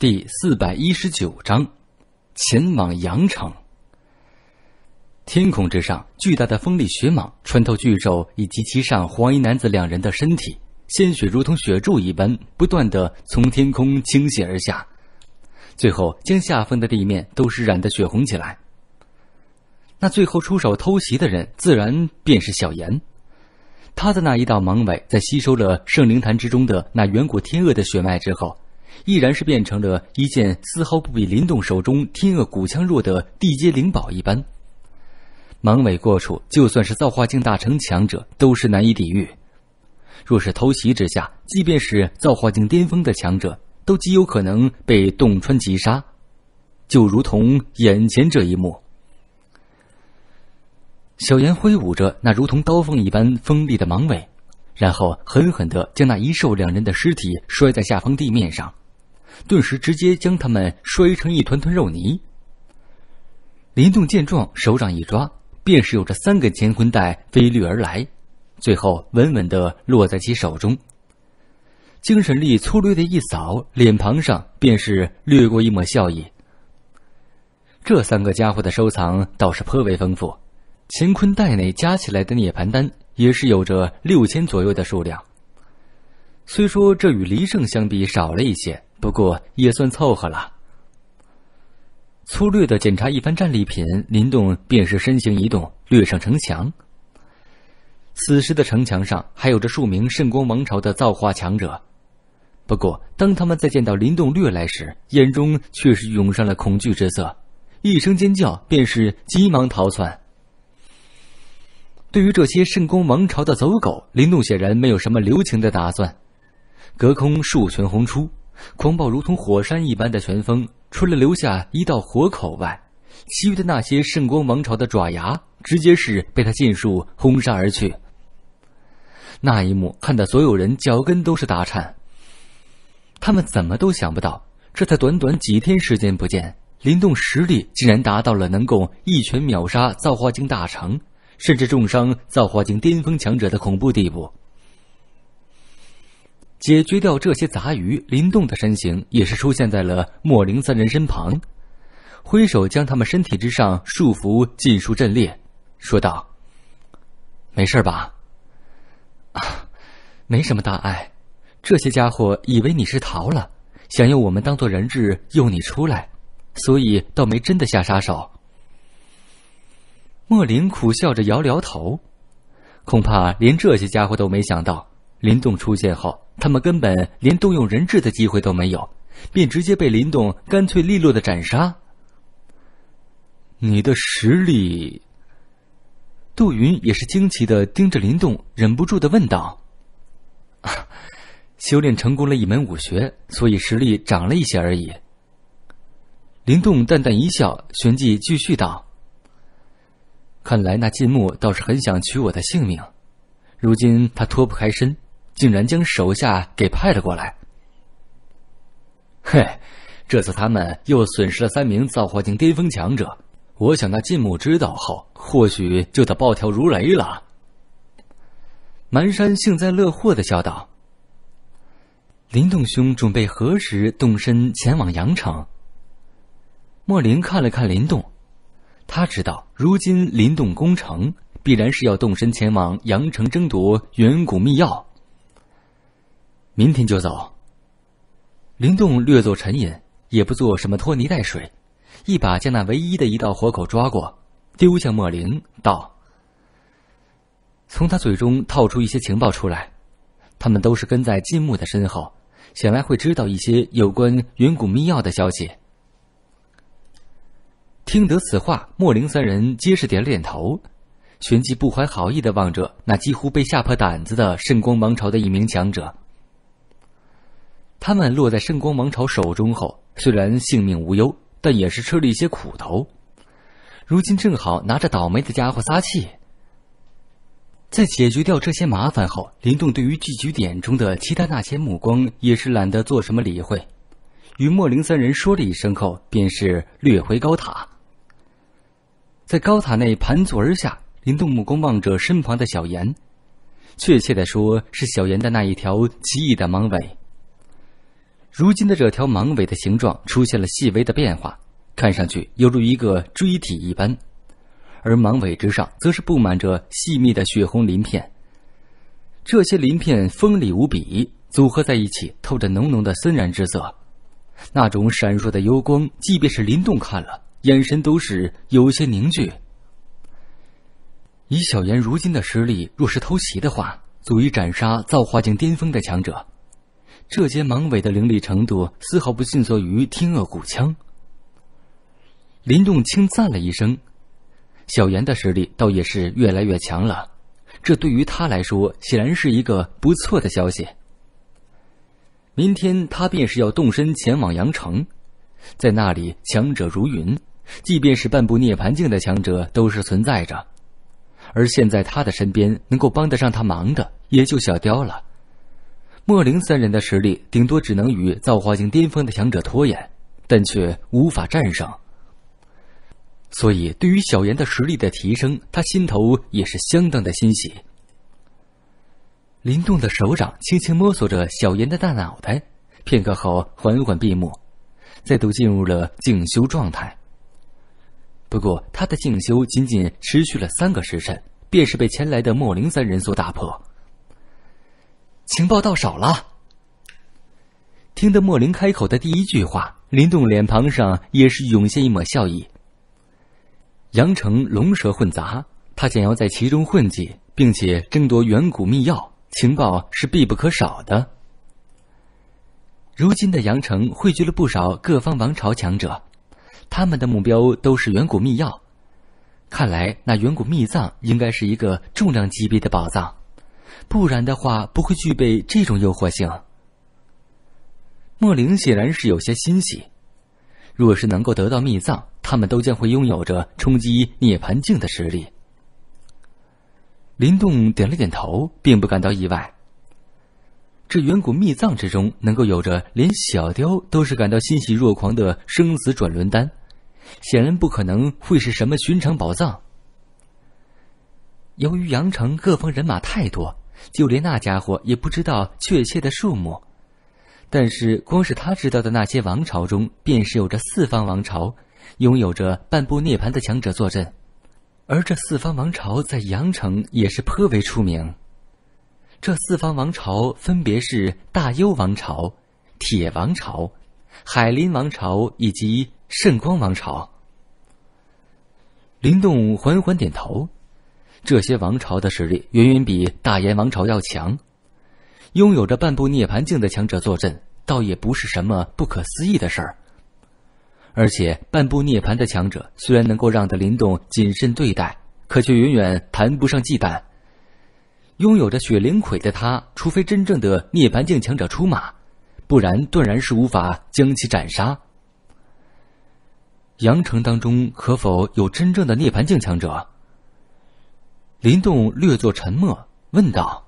第四百一十九章，前往羊城。天空之上，巨大的锋利雪蟒穿透巨兽以及其上黄衣男子两人的身体，鲜血如同雪柱一般，不断的从天空倾泻而下，最后将下方的地面都是染得血红起来。那最后出手偷袭的人，自然便是小炎。他的那一道蟒尾，在吸收了圣灵潭之中的那远古天鳄的血脉之后。依然是变成了一件丝毫不比林动手中天鳄骨枪弱的地阶灵宝一般。芒尾过处，就算是造化境大成强者，都是难以抵御。若是偷袭之下，即便是造化境巅峰的强者，都极有可能被洞穿击杀。就如同眼前这一幕，小炎挥舞着那如同刀锋一般锋利的芒尾，然后狠狠的将那一瘦两人的尸体摔在下方地面上。顿时直接将他们摔成一团团肉泥。林动见状，手掌一抓，便是有着三个乾坤袋飞掠而来，最后稳稳地落在其手中。精神力粗略的一扫，脸庞上便是掠过一抹笑意。这三个家伙的收藏倒是颇为丰富，乾坤袋内加起来的涅槃丹也是有着六千左右的数量。虽说这与黎胜相比少了一些。不过也算凑合了。粗略的检查一番战利品，林动便是身形一动，掠上城墙。此时的城墙上还有着数名圣光王朝的造化强者，不过当他们在见到林动掠来时，眼中却是涌上了恐惧之色，一声尖叫，便是急忙逃窜。对于这些圣光王朝的走狗，林动显然没有什么留情的打算，隔空数拳轰出。狂暴如同火山一般的旋风，除了留下一道活口外，其余的那些圣光王朝的爪牙，直接是被他尽数轰杀而去。那一幕看得所有人脚跟都是打颤。他们怎么都想不到，这才短短几天时间不见，林动实力竟然达到了能够一拳秒杀造化境大成，甚至重伤造化境巅峰强者的恐怖地步。解决掉这些杂鱼，林动的身形也是出现在了莫林三人身旁，挥手将他们身体之上束缚尽数阵列，说道：“没事吧？”“啊，没什么大碍。”“这些家伙以为你是逃了，想用我们当做人质诱你出来，所以倒没真的下杀手。”莫林苦笑着摇摇头，恐怕连这些家伙都没想到。林动出现后，他们根本连动用人质的机会都没有，便直接被林动干脆利落的斩杀。你的实力？杜云也是惊奇的盯着林动，忍不住的问道：“ 修炼成功了一门武学，所以实力涨了一些而已。”林动淡淡一笑，旋即继续道：“看来那禁木倒是很想取我的性命，如今他脱不开身。”竟然将手下给派了过来。嘿，这次他们又损失了三名造化境巅峰强者。我想，那晋木知道后，或许就得暴跳如雷了。蛮山幸灾乐祸的笑道：“林动兄，准备何时动身前往阳城？”莫林看了看林动，他知道，如今林动攻城，必然是要动身前往阳城争夺远古秘钥。明天就走。林动略作沉吟，也不做什么拖泥带水，一把将那唯一的一道活口抓过，丢向莫林，道：“从他嘴中套出一些情报出来。他们都是跟在金木的身后，想来会知道一些有关远古秘药的消息。”听得此话，莫林三人皆是点了点头，旋即不怀好意的望着那几乎被吓破胆子的圣光王朝的一名强者。他们落在圣光王朝手中后，虽然性命无忧，但也是吃了一些苦头。如今正好拿着倒霉的家伙撒气。在解决掉这些麻烦后，林动对于聚集点中的其他那些目光也是懒得做什么理会。与莫林三人说了一声后，便是掠回高塔。在高塔内盘坐而下，林动目光望着身旁的小炎，确切的说，是小炎的那一条奇异的蟒尾。如今的这条蟒尾的形状出现了细微的变化，看上去犹如一个锥体一般，而蟒尾之上则是布满着细密的血红鳞片。这些鳞片锋利无比，组合在一起透着浓浓的森然之色，那种闪烁的幽光，即便是林动看了，眼神都是有些凝聚。以小炎如今的实力，若是偷袭的话，足以斩杀造化境巅峰的强者。这节芒尾的凌厉程度丝毫不逊色于听恶骨腔。林动轻赞了一声，小严的实力倒也是越来越强了，这对于他来说显然是一个不错的消息。明天他便是要动身前往阳城，在那里强者如云，即便是半步涅盘境的强者都是存在着。而现在他的身边能够帮得上他忙的也就小雕了。莫灵三人的实力顶多只能与造化境巅峰的强者拖延，但却无法战胜。所以，对于小严的实力的提升，他心头也是相当的欣喜。林动的手掌轻轻摸索着小严的大脑袋，片刻后缓缓闭目，再度进入了静修状态。不过，他的静修仅仅持续了三个时辰，便是被前来的莫灵三人所打破。情报到手了。听得莫林开口的第一句话，林动脸庞上也是涌现一抹笑意。羊城龙蛇混杂，他想要在其中混迹，并且争夺远古密钥，情报是必不可少的。如今的羊城汇聚了不少各方王朝强者，他们的目标都是远古密钥，看来那远古秘藏应该是一个重量级别的宝藏。不然的话，不会具备这种诱惑性。莫灵显然是有些欣喜，若是能够得到秘藏，他们都将会拥有着冲击涅槃境的实力。林动点了点头，并不感到意外。这远古秘藏之中能够有着连小雕都是感到欣喜若狂的生死转轮丹，显然不可能会是什么寻常宝藏。由于阳城各方人马太多。就连那家伙也不知道确切的数目，但是光是他知道的那些王朝中，便是有着四方王朝，拥有着半步涅槃的强者坐镇，而这四方王朝在阳城也是颇为出名。这四方王朝分别是大幽王朝、铁王朝、海林王朝以及圣光王朝。林动缓缓点头。这些王朝的实力远远比大燕王朝要强，拥有着半步涅槃境的强者坐镇，倒也不是什么不可思议的事儿。而且，半步涅槃的强者虽然能够让得林动谨慎对待，可却远远谈不上忌惮。拥有着雪灵魁的他，除非真正的涅槃境强者出马，不然断然是无法将其斩杀。阳城当中可否有真正的涅槃境强者？林动略作沉默，问道：“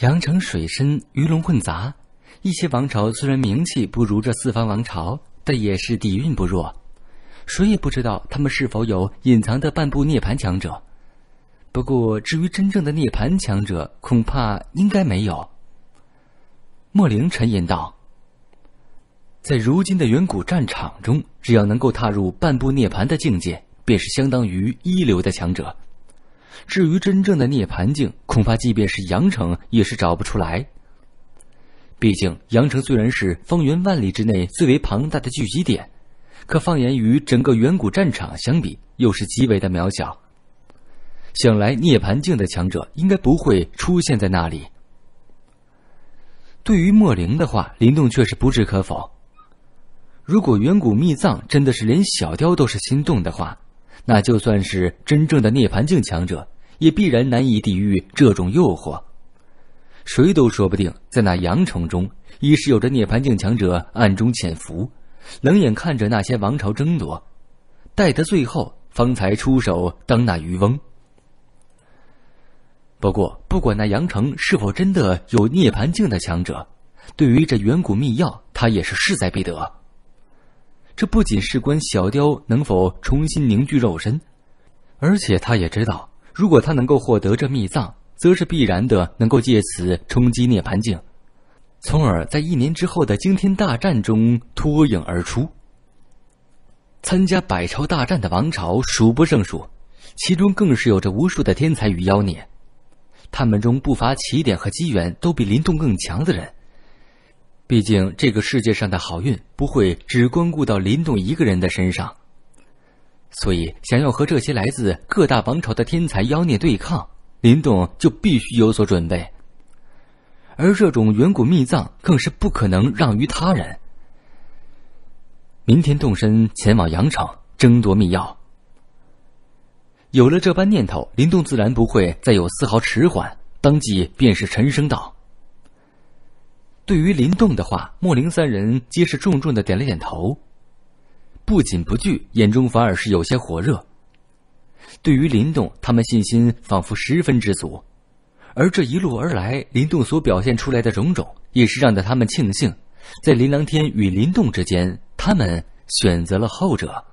阳城水深，鱼龙混杂。一些王朝虽然名气不如这四方王朝，但也是底蕴不弱。谁也不知道他们是否有隐藏的半步涅槃强者。不过，至于真正的涅槃强者，恐怕应该没有。”莫灵沉吟道：“在如今的远古战场中，只要能够踏入半步涅槃的境界。”便是相当于一流的强者，至于真正的涅槃境，恐怕即便是阳城也是找不出来。毕竟阳城虽然是方圆万里之内最为庞大的聚集点，可放眼于整个远古战场相比，又是极为的渺小。想来涅槃境的强者应该不会出现在那里。对于莫灵的话，林动却是不置可否。如果远古秘藏真的是连小雕都是心动的话，那就算是真正的涅槃境强者，也必然难以抵御这种诱惑。谁都说不定，在那阳城中，一是有着涅槃境强者暗中潜伏，冷眼看着那些王朝争夺，待得最后方才出手当那渔翁。不过，不管那阳城是否真的有涅槃境的强者，对于这远古秘药，他也是势在必得。这不仅事关小雕能否重新凝聚肉身，而且他也知道，如果他能够获得这秘藏，则是必然的，能够借此冲击涅槃境，从而在一年之后的惊天大战中脱颖而出。参加百朝大战的王朝数不胜数，其中更是有着无数的天才与妖孽，他们中不乏起点和机缘都比林动更强的人。毕竟，这个世界上的好运不会只光顾到林动一个人的身上，所以想要和这些来自各大王朝的天才妖孽对抗，林动就必须有所准备。而这种远古秘藏更是不可能让于他人。明天动身前往阳城争夺秘药。有了这般念头，林动自然不会再有丝毫迟缓，当即便是沉声道。对于林动的话，莫林三人皆是重重的点了点头，不紧不惧，眼中反而是有些火热。对于林动，他们信心仿佛十分知足。而这一路而来，林动所表现出来的种种，也是让得他们庆幸，在林琅天与林动之间，他们选择了后者。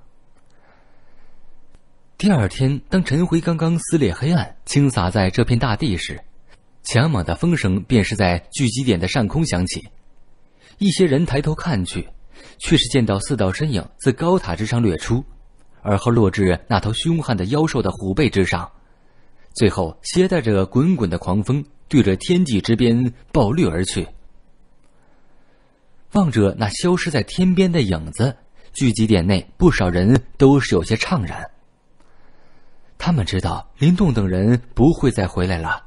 第二天，当晨辉刚刚撕裂黑暗，倾洒在这片大地时。强猛的风声便是在聚集点的上空响起，一些人抬头看去，却是见到四道身影自高塔之上掠出，而后落至那头凶悍的妖兽的虎背之上，最后携带着滚滚的狂风，对着天际之边暴掠而去。望着那消失在天边的影子，聚集点内不少人都是有些怅然。他们知道林动等人不会再回来了。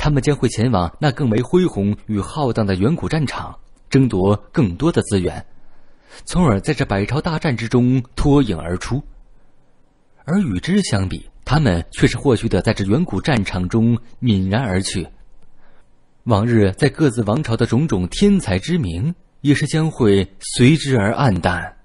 他们将会前往那更为恢宏与浩荡的远古战场，争夺更多的资源，从而在这百朝大战之中脱颖而出。而与之相比，他们却是或许得在这远古战场中泯然而去。往日在各自王朝的种种天才之名，也是将会随之而黯淡。